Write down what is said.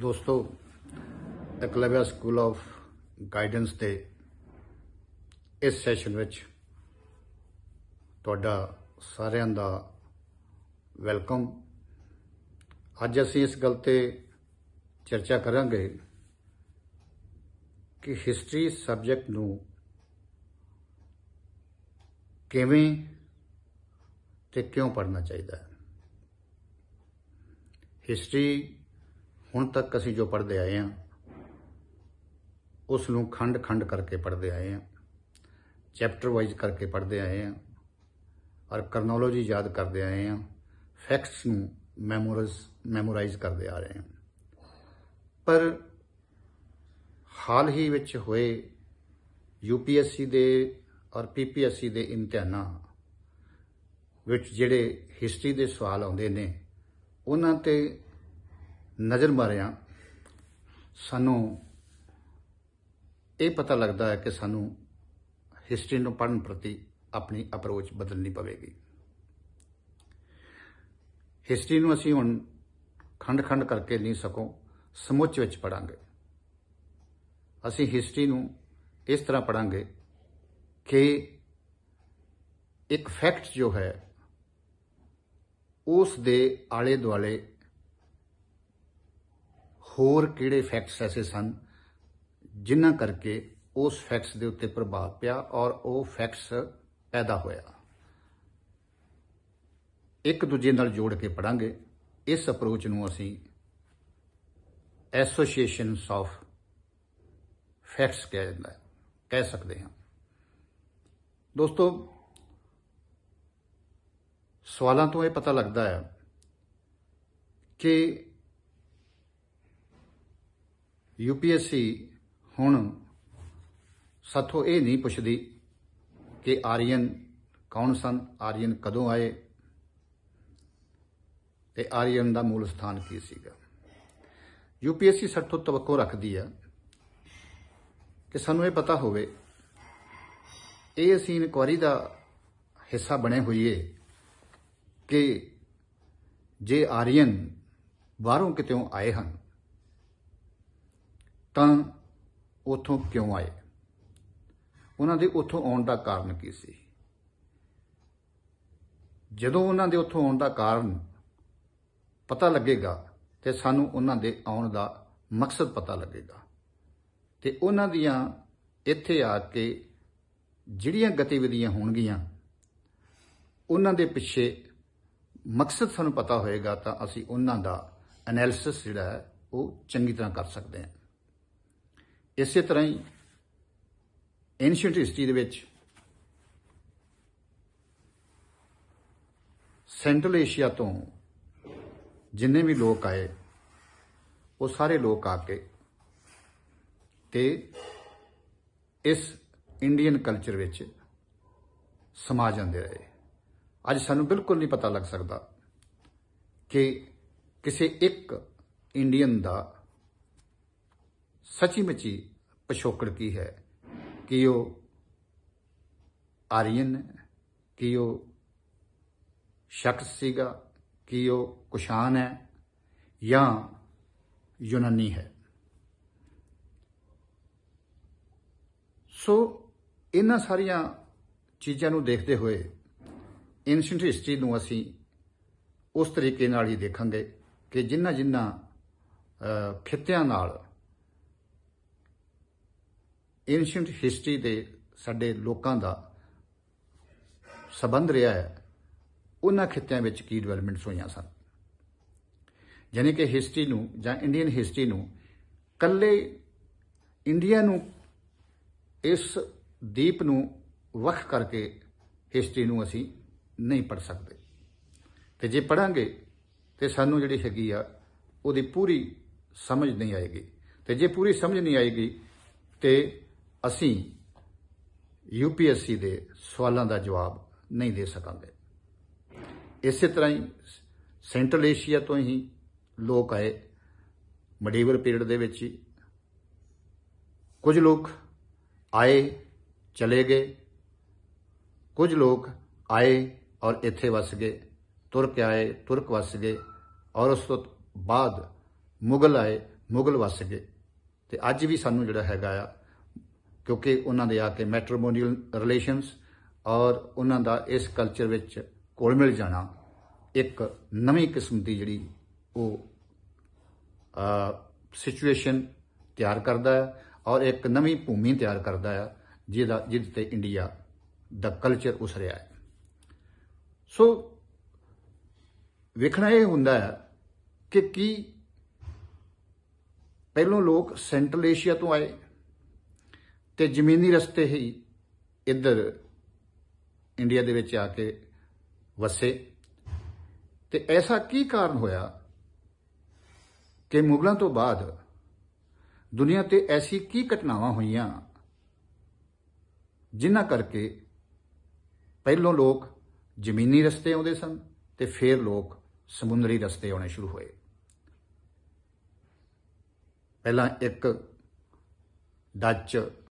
ਦੋਸਤੋ ਅਕਲਵਿਆ school of guidance ਦੇ ਇਸ ਸੈਸ਼ਨ ਵਿੱਚ ਤੁਹਾਡਾ ਸਾਰਿਆਂ ਦਾ ਵੈਲਕਮ ਅੱਜ ਅਸੀਂ ਇਸ ਗੱਲ ਤੇ ਚਰਚਾ ਕਰਾਂਗੇ ਕਿ ਹਿਸਟਰੀ ਸਬਜੈਕਟ ਨੂੰ ਕਿਵੇਂ ਤੇ ਕਿਉਂ ਪੜ੍ਹਨਾ ਚਾਹੀਦਾ ਹੈ ਹਿਸਟਰੀ ਹੁਣ ਤੱਕ ਅਸੀਂ ਜੋ ਪੜ੍ਹਦੇ ਆਏ ਹਾਂ ਉਸ ਨੂੰ ਖੰਡ-ਖੰਡ ਕਰਕੇ ਪੜ੍ਹਦੇ ਆਏ ਹਾਂ ਚੈਪਟਰ ਵਾਈਜ਼ ਕਰਕੇ ਪੜ੍ਹਦੇ ਆਏ ਹਾਂ ਔਰ ਕਰਨੋਲੋਜੀ ਯਾਦ ਕਰਦੇ ਆਏ ਹਾਂ ਫੈਕਟਸ ਨੂੰ ਮੈਮੋਰਾਈਜ਼ ਮੈਮੋਰਾਈਜ਼ ਕਰਦੇ ਆ ਰਹੇ ਹਾਂ ਪਰ ਹਾਲ ਹੀ ਵਿੱਚ ਹੋਏ ਯੂਪੀਐਸਸੀ ਦੇ ਔਰ ਪੀਪੀਐਸਸੀ ਦੇ ਇਮਤਿਹਾਨਾਂ ਵਿੱਚ ਜਿਹੜੇ ਹਿਸਟਰੀ ਦੇ ਸਵਾਲ ਆਉਂਦੇ ਨੇ ਉਹਨਾਂ ਤੇ ਨਜ਼ਰ ਮਾਰਿਆਂ ਸਾਨੂੰ ਇਹ ਪਤਾ ਲੱਗਦਾ ਹੈ ਕਿ ਸਾਨੂੰ ਹਿਸਟਰੀ ਨੂੰ ਪੜਨ ਪ੍ਰਤੀ ਆਪਣੀ ਅਪਰੋਚ ਬਦਲਣੀ ਪਵੇਗੀ ਹਿਸਟਰੀ ਨੂੰ ਅਸੀਂ ਹੁਣ ਖੰਡ-ਖੰਡ ਕਰਕੇ ਨਹੀਂ ਸਕੋ ਸਮੁੱਚ ਵਿੱਚ ਪੜਾਂਗੇ ਅਸੀਂ ਹਿਸਟਰੀ ਨੂੰ ਇਸ ਤਰ੍ਹਾਂ ਪੜਾਂਗੇ ਕਿ ਇੱਕ ਫੈਕਟ ਜੋ ਹੈ ਉਸ ਦੇ ਆਲੇ ਦੁਆਲੇ ਹੋਰ ਕਿਹੜੇ ਫੈਕਟਸ ਐਸੇ ਸਨ ਜਿਨ੍ਹਾਂ ਕਰਕੇ ਉਸ ਫੈਕਟਸ ਦੇ ਉੱਤੇ ਪ੍ਰਭਾਵ ਪਿਆ ਔਰ ਉਹ ਫੈਕਟਸ ਪੈਦਾ ਹੋਇਆ ਇੱਕ ਦੂਜੇ ਨਾਲ ਜੋੜ ਕੇ ਪੜਾਂਗੇ ਇਸ ਅਪਰੋਚ ਨੂੰ ਅਸੀਂ ਐਸੋਸੀਏਸ਼ਨਸ ਆਫ ਫੈਕਟਸ ਕਹਿੰਦੇ ਕਹਿ ਸਕਦੇ ਹਾਂ ਦੋਸਤੋ ਸਵਾਲਾਂ ਤੋਂ ਇਹ ਪਤਾ ਲੱਗਦਾ ਹੈ ਕਿ ਯੂਪੀਐਸਸੀ ਹੁਣ ਸਾਥੋਂ ਇਹ ਨਹੀਂ ਪੁੱਛਦੀ ਕਿ ਆਰੀਅਨ ਕੌਣ ਸਨ ਆਰੀਅਨ ਕਦੋਂ ਆਏ ਤੇ ਆਰੀਅਨ ਦਾ ਮੂਲ ਸਥਾਨ ਕੀ ਸੀਗਾ ਯੂਪੀਐਸਸੀ ਸਾਥੋਂ ਤਵੱਕੋ ਰੱਖਦੀ ਆ ਕਿ ਸਾਨੂੰ ਇਹ ਪਤਾ ਹੋਵੇ ਇਹ ਅਸੀਂ ਇਨਕੁਆਰੀ ਦਾ ਹਿੱਸਾ ਬਣੇ ਹੋਈਏ ਕਿ ਜੇ ਆਰੀਅਨ ਬਾਹਰੋਂ ਕਿਤੇੋਂ ਆਏ ਹਨ ਤਾਂ ਉਥੋਂ ਕਿਉਂ ਆਏ ਉਹਨਾਂ ਦੇ ਉਥੋਂ ਆਉਣ ਦਾ ਕਾਰਨ ਕੀ ਸੀ ਜਦੋਂ ਉਹਨਾਂ ਦੇ ਉਥੋਂ ਆਉਣ ਦਾ ਕਾਰਨ ਪਤਾ ਲੱਗੇਗਾ ਤੇ ਸਾਨੂੰ ਉਹਨਾਂ ਦੇ ਆਉਣ ਦਾ ਮਕਸਦ ਪਤਾ ਲੱਗੇਗਾ ਤੇ ਉਹਨਾਂ ਦੀਆਂ ਇੱਥੇ ਆ ਕੇ ਜਿਹੜੀਆਂ ਗਤੀਵਿਧੀਆਂ ਹੋਣਗੀਆਂ ਉਹਨਾਂ ਦੇ ਪਿੱਛੇ ਮਕਸਦ ਸਾਨੂੰ ਪਤਾ ਹੋਏਗਾ ਤਾਂ ਅਸੀਂ ਉਹਨਾਂ ਦਾ ਐਨਾਲਿਸਿਸ ਜਿਹੜਾ ਹੈ ਉਹ ਚੰਗੀ ਤਰ੍ਹਾਂ ਕਰ ਸਕਦੇ ਹਾਂ ਇਸੇ ਤਰ੍ਹਾਂ ਹੀ ਐਂਸ਼ੀਅੰਟ ਹਿਸਟਰੀ ਦੇ ਵਿੱਚ ਸੈਂਟਰਲ ਏਸ਼ੀਆ ਤੋਂ ਜਿੰਨੇ ਵੀ ਲੋਕ ਆਏ ਉਹ ਸਾਰੇ ਲੋਕ ਆ ਕੇ ਤੇ ਇਸ ਇੰਡੀਅਨ ਕਲਚਰ ਵਿੱਚ ਸਮਾ ਜਾਂਦੇ ਰਹੇ ਅੱਜ ਸਾਨੂੰ ਬਿਲਕੁਲ ਨਹੀਂ ਪਤਾ ਲੱਗ ਸਕਦਾ ਕਿ ਕਿਸੇ ਇੱਕ ਇੰਡੀਅਨ ਦਾ ਸੱਚੀ ਮੱਚੀ ਪਛੋਕੜ ਕੀ ਹੈ ਕਿ ਉਹ ਆਰੀਅਨ ਹੈ ਕਿ ਉਹ ਸ਼ਖਸ ਸੀਗਾ ਕਿ ਉਹ ਕੁਸ਼ਾਨ ਹੈ ਜਾਂ ਯੂਨਾਨੀ ਹੈ ਸੋ ਇਹਨਾਂ ਸਾਰੀਆਂ ਚੀਜ਼ਾਂ ਨੂੰ ਦੇਖਦੇ ਹੋਏ ਐਂਸ਼ੀਅੰਟ ਹਿਸਟਰੀ ਨੂੰ ਅਸੀਂ ਉਸ ਤਰੀਕੇ ਨਾਲ ਹੀ ਦੇਖਾਂਗੇ ਕਿ ਜਿੰਨਾ ਜਿੰਨਾ ਖਿੱਤਿਆਂ ਨਾਲ ਐਂਸ਼ੀਅੰਟ ਹਿਸਟਰੀ ਦੇ ਸਾਡੇ ਲੋਕਾਂ ਦਾ ਸਬੰਧ ਰਿਹਾ ਹੈ ਉਹਨਾਂ ਖਿੱਤਿਆਂ ਵਿੱਚ ਕੀ ਡਿਵੈਲਪਮੈਂਟਸ ਹੋਈਆਂ ਸਨ ਯਾਨੀ ਕਿ ਹਿਸਟਰੀ ਨੂੰ ਜਾਂ ਇੰਡੀਅਨ ਹਿਸਟਰੀ ਨੂੰ ਕੱਲੇ ਇੰਡੀਆ ਨੂੰ ਇਸ ਦੀਪ ਨੂੰ ਵੱਖ ਕਰਕੇ ਹਿਸਟਰੀ ਨੂੰ ਅਸੀਂ ਨਹੀਂ ਪੜ ਸਕਦੇ ਤੇ ਜੇ ਪੜਾਂਗੇ ਤੇ ਸਾਨੂੰ ਜਿਹੜੀ ਹੈਗੀ ਆ ਉਹਦੀ ਪੂਰੀ ਸਮਝ ਨਹੀਂ ਆਏਗੀ ਤੇ ਜੇ ਪੂਰੀ ਸਮਝ ਨਹੀਂ ਆਏਗੀ ਤੇ ਅਸੀਂ ਯੂਪੀਐਸਸੀ ਦੇ ਸਵਾਲਾਂ ਦਾ ਜਵਾਬ ਨਹੀਂ ਦੇ ਸਕਾਂਗੇ ਇਸੇ ਤਰ੍ਹਾਂ ਹੀ ਸੈਂਟਰਲ ਏਸ਼ੀਆ ਤੋਂ ਹੀ ਲੋਕ ਆਏ ਮਡੀਵਲ ਪੀਰੀਅਡ ਦੇ ਵਿੱਚ ਹੀ ਕੁਝ ਲੋਕ ਆਏ ਚਲੇ ਗਏ ਕੁਝ ਲੋਕ ਆਏ ਔਰ ਇੱਥੇ ਵਸ ਗਏ ਤੁਰਕ ਆਏ ਤੁਰਕ ਵਸ ਗਏ ਔਰ ਉਸ ਤੋਂ ਬਾਅਦ ਮੁਗਲ ਆਏ ਮੁਗਲ ਵਸ ਗਏ ਤੇ ਅੱਜ ਵੀ ਸਾਨੂੰ ਜਿਹੜਾ ਹੈਗਾ ਆ ਕਿਉਂਕਿ ਉਹਨਾਂ ਦੇ ਆ ਕੇ ਮੈਟਰਮੋਨੀਅਲ ਰਿਲੇਸ਼ਨਸ ਔਰ ਉਹਨਾਂ ਦਾ ਇਸ ਕਲਚਰ ਵਿੱਚ ਕੋਲ ਮਿਲ ਜਾਣਾ ਇੱਕ ਨਵੀਂ ਕਿਸਮ ਦੀ ਜਿਹੜੀ ਉਹ ਆ ਸਿਚੁਏਸ਼ਨ ਤਿਆਰ ਕਰਦਾ ਹੈ ਔਰ ਇੱਕ ਨਵੀਂ ਭੂਮੀ ਤਿਆਰ ਕਰਦਾ ਹੈ ਜਿਹਦਾ ਜਿੱਦ ਤੇ ਇੰਡੀਆ ਦਾ ਕਲਚਰ ਉਸ ਰਿਹਾ ਹੈ ਸੋ ਵੇਖਣਾ ਇਹ ਹੁੰਦਾ ਹੈ ਕਿ ਕੀ ਪਹਿਲੋਂ ਲੋਕ ਸੈਂਟਰਲ ਏਸ਼ੀਆ ਤੋਂ ਆਏ ਤੇ ਜ਼ਮੀਨੀ ਰਸਤੇ ਹੀ ਇੱਧਰ ਇੰਡੀਆ ਦੇ ਵਿੱਚ ਆ ਕੇ ਵਸੇ ਤੇ ਐਸਾ ਕੀ ਕਾਰਨ ਹੋਇਆ ਕਿ ਮੁਗਲਾਂ ਤੋਂ ਬਾਅਦ ਦੁਨੀਆ ਤੇ ਐਸੀ ਕੀ ਘਟਨਾਵਾਂ ਹੋਈਆਂ ਜਿਨ੍ਹਾਂ ਕਰਕੇ ਪਹਿਲੋਂ ਲੋਕ ਜ਼ਮੀਨੀ ਰਸਤੇ ਆਉਂਦੇ ਸਨ ਤੇ ਫਿਰ ਲੋਕ ਸਮੁੰਦਰੀ ਰਸਤੇ ਆਉਣੇ ਸ਼ੁਰੂ ਹੋਏ ਪਹਿਲਾਂ ਇੱਕ ਡੱਚ